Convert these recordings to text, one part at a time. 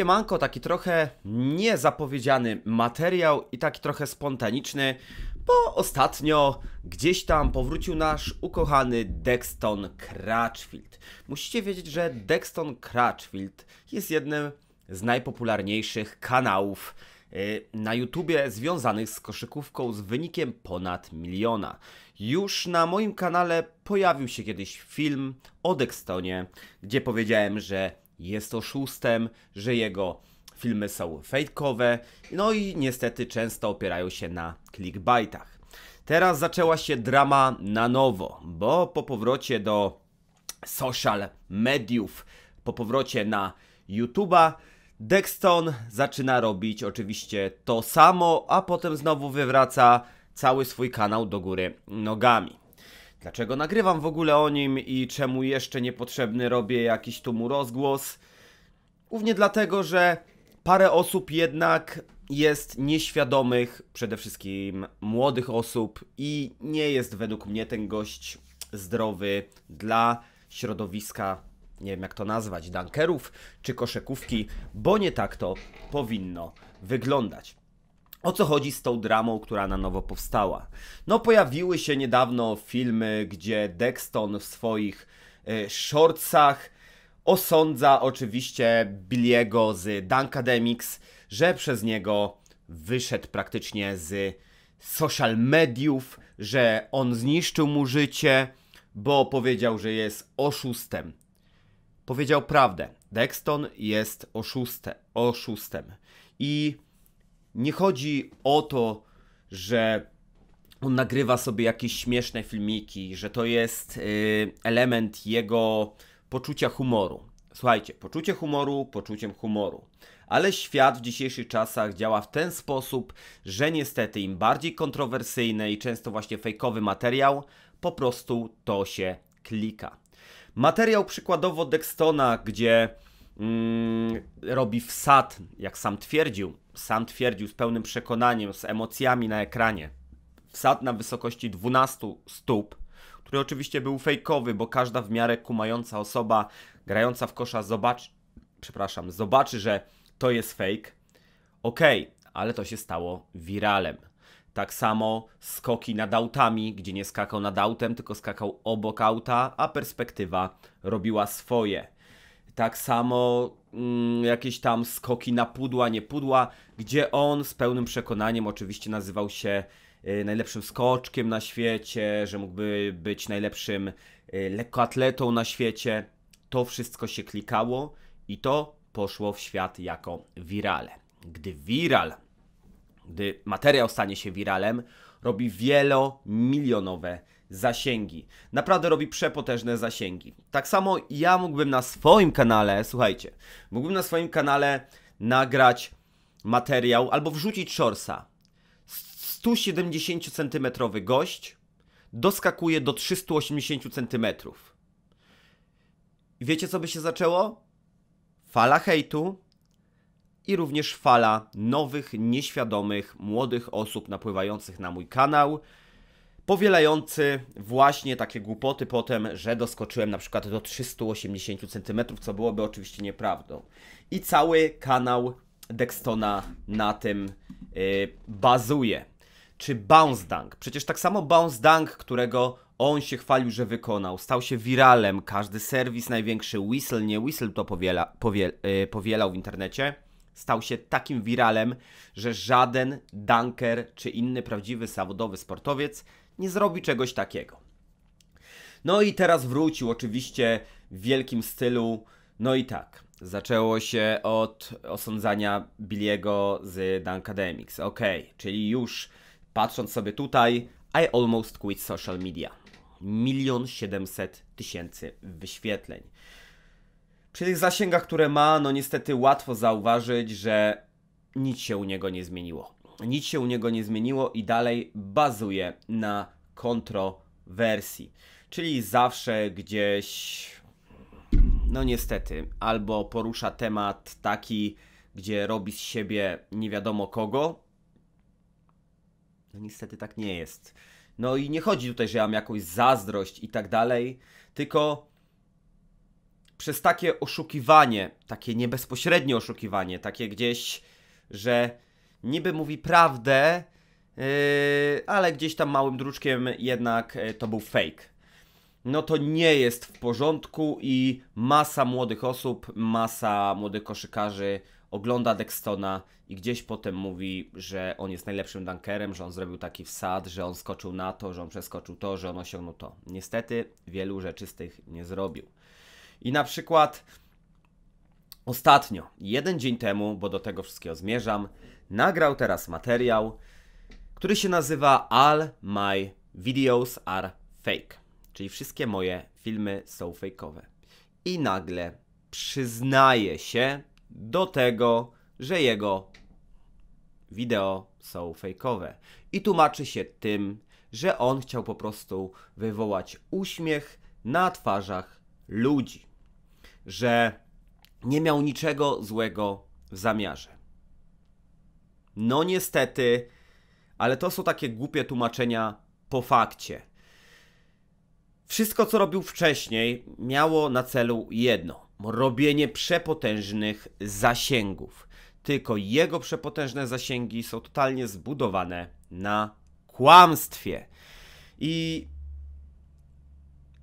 Siemanko, taki trochę niezapowiedziany materiał i taki trochę spontaniczny, bo ostatnio gdzieś tam powrócił nasz ukochany Dexton Crutchfield. Musicie wiedzieć, że Dexton Crutchfield jest jednym z najpopularniejszych kanałów y, na YouTubie związanych z koszykówką z wynikiem ponad miliona. Już na moim kanale pojawił się kiedyś film o Dextonie, gdzie powiedziałem, że jest oszustem, że jego filmy są fejkowe, no i niestety często opierają się na clickbaitach. Teraz zaczęła się drama na nowo, bo po powrocie do social mediów, po powrocie na YouTube'a, Dexton zaczyna robić oczywiście to samo, a potem znowu wywraca cały swój kanał do góry nogami. Dlaczego nagrywam w ogóle o nim i czemu jeszcze niepotrzebny robię jakiś tu mu rozgłos? Głównie dlatego, że parę osób jednak jest nieświadomych, przede wszystkim młodych osób i nie jest według mnie ten gość zdrowy dla środowiska, nie wiem jak to nazwać, dankerów czy koszekówki, bo nie tak to powinno wyglądać. O co chodzi z tą dramą, która na nowo powstała? No, pojawiły się niedawno filmy, gdzie Dexton w swoich y, shortsach osądza oczywiście Billiego z Dunkademics, że przez niego wyszedł praktycznie z social mediów, że on zniszczył mu życie, bo powiedział, że jest oszustem. Powiedział prawdę. Dexton jest oszuste, oszustem. I nie chodzi o to, że on nagrywa sobie jakieś śmieszne filmiki, że to jest yy, element jego poczucia humoru. Słuchajcie, poczucie humoru poczuciem humoru. Ale świat w dzisiejszych czasach działa w ten sposób, że niestety im bardziej kontrowersyjny i często właśnie fejkowy materiał, po prostu to się klika. Materiał przykładowo Dextona, gdzie mm, robi wsad, jak sam twierdził, sam twierdził z pełnym przekonaniem, z emocjami na ekranie, wsad na wysokości 12 stóp, który oczywiście był fejkowy, bo każda w miarę kumająca osoba grająca w kosza zobaczy, przepraszam, zobaczy, że to jest fake. Okej, okay, ale to się stało wiralem. Tak samo skoki nad autami, gdzie nie skakał nad autem, tylko skakał obok auta, a perspektywa robiła swoje. Tak samo mm, jakieś tam skoki na pudła, nie pudła, gdzie on z pełnym przekonaniem oczywiście nazywał się y, najlepszym skoczkiem na świecie, że mógłby być najlepszym y, lekkoatletą na świecie. To wszystko się klikało i to poszło w świat jako wirale. Gdy viral, gdy materiał stanie się wiralem, robi wielomilionowe zasięgi. Naprawdę robi przepotężne zasięgi. Tak samo ja mógłbym na swoim kanale, słuchajcie, mógłbym na swoim kanale nagrać materiał albo wrzucić shortsa. 170 cm gość doskakuje do 380 cm. I wiecie co by się zaczęło? Fala hejtu i również fala nowych, nieświadomych, młodych osób napływających na mój kanał, powielający właśnie takie głupoty potem, że doskoczyłem na przykład do 380 cm, co byłoby oczywiście nieprawdą. I cały kanał Dextona na tym yy, bazuje. Czy Bounce Dunk? Przecież tak samo Bounce Dunk, którego on się chwalił, że wykonał, stał się wiralem, każdy serwis, największy whistle, nie whistle to powiela, powie, yy, powielał w internecie, stał się takim wiralem, że żaden dunker czy inny prawdziwy zawodowy sportowiec nie zrobi czegoś takiego. No i teraz wrócił oczywiście w wielkim stylu. No i tak, zaczęło się od osądzania Billiego z Academics. Ok, czyli już patrząc sobie tutaj, I almost quit social media. Milion siedemset tysięcy wyświetleń. Przy tych zasięgach, które ma, no niestety łatwo zauważyć, że nic się u niego nie zmieniło. Nic się u niego nie zmieniło i dalej bazuje na kontrowersji. Czyli zawsze gdzieś, no niestety, albo porusza temat taki, gdzie robi z siebie nie wiadomo kogo. No niestety tak nie jest. No i nie chodzi tutaj, że ja mam jakąś zazdrość i tak dalej, tylko przez takie oszukiwanie, takie niebezpośrednie oszukiwanie, takie gdzieś, że niby mówi prawdę, yy, ale gdzieś tam małym druczkiem jednak yy, to był fake. No to nie jest w porządku i masa młodych osób, masa młodych koszykarzy ogląda Dextona i gdzieś potem mówi, że on jest najlepszym dunkerem, że on zrobił taki wsad, że on skoczył na to, że on przeskoczył to, że on osiągnął to. Niestety wielu rzeczy z tych nie zrobił. I na przykład Ostatnio, jeden dzień temu, bo do tego wszystkiego zmierzam, nagrał teraz materiał, który się nazywa All My Videos Are Fake, czyli wszystkie moje filmy są fejkowe. I nagle przyznaje się do tego, że jego wideo są fejkowe. I tłumaczy się tym, że on chciał po prostu wywołać uśmiech na twarzach ludzi. Że nie miał niczego złego w zamiarze. No niestety, ale to są takie głupie tłumaczenia po fakcie. Wszystko, co robił wcześniej, miało na celu jedno: robienie przepotężnych zasięgów. Tylko jego przepotężne zasięgi są totalnie zbudowane na kłamstwie. I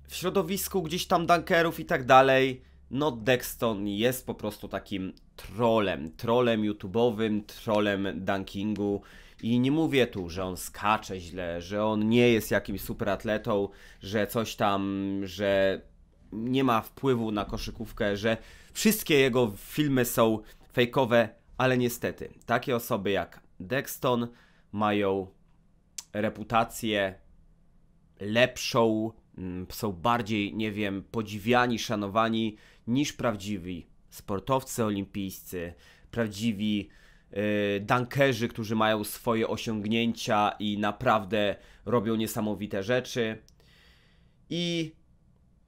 w środowisku gdzieś tam Dunkerów i tak dalej no Dexton jest po prostu takim trolem, trolem YouTube'owym, trolem dunkingu. I nie mówię tu, że on skacze źle, że on nie jest jakimś superatletą, że coś tam, że nie ma wpływu na koszykówkę, że wszystkie jego filmy są fejkowe, ale niestety takie osoby jak Dexton mają reputację lepszą Mm, są bardziej, nie wiem, podziwiani, szanowani niż prawdziwi sportowcy olimpijscy, prawdziwi yy, dankerzy, którzy mają swoje osiągnięcia i naprawdę robią niesamowite rzeczy. I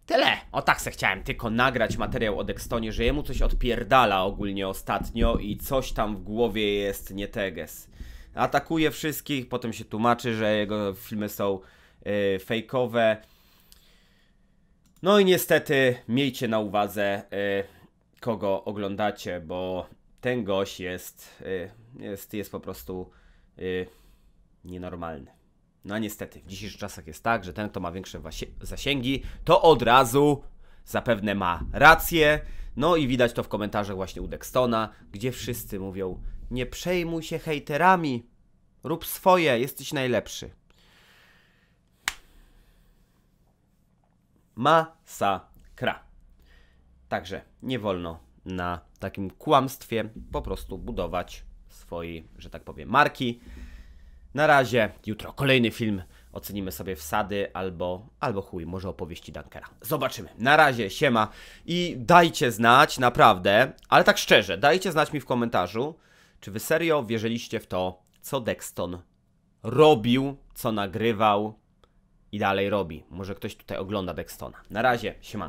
tyle. O tak se chciałem tylko nagrać materiał o Dextonie, że jemu coś odpierdala ogólnie ostatnio i coś tam w głowie jest nie teges. Atakuje wszystkich, potem się tłumaczy, że jego filmy są yy, fejkowe no i niestety miejcie na uwadze, y, kogo oglądacie, bo ten gość jest, y, jest, jest po prostu y, nienormalny. No a niestety, w dzisiejszych czasach jest tak, że ten, kto ma większe zasięgi, to od razu zapewne ma rację. No i widać to w komentarzach właśnie u Dextona, gdzie wszyscy mówią, nie przejmuj się hejterami, rób swoje, jesteś najlepszy. Masakra. Także nie wolno na takim kłamstwie po prostu budować swojej, że tak powiem, marki. Na razie, jutro kolejny film. Ocenimy sobie wsady albo, albo chuj, może opowieści Dunkera. Zobaczymy. Na razie, siema i dajcie znać, naprawdę, ale tak szczerze, dajcie znać mi w komentarzu, czy wy serio wierzyliście w to, co Dexton robił, co nagrywał, i dalej robi. Może ktoś tutaj ogląda Dextona. Na razie, siema.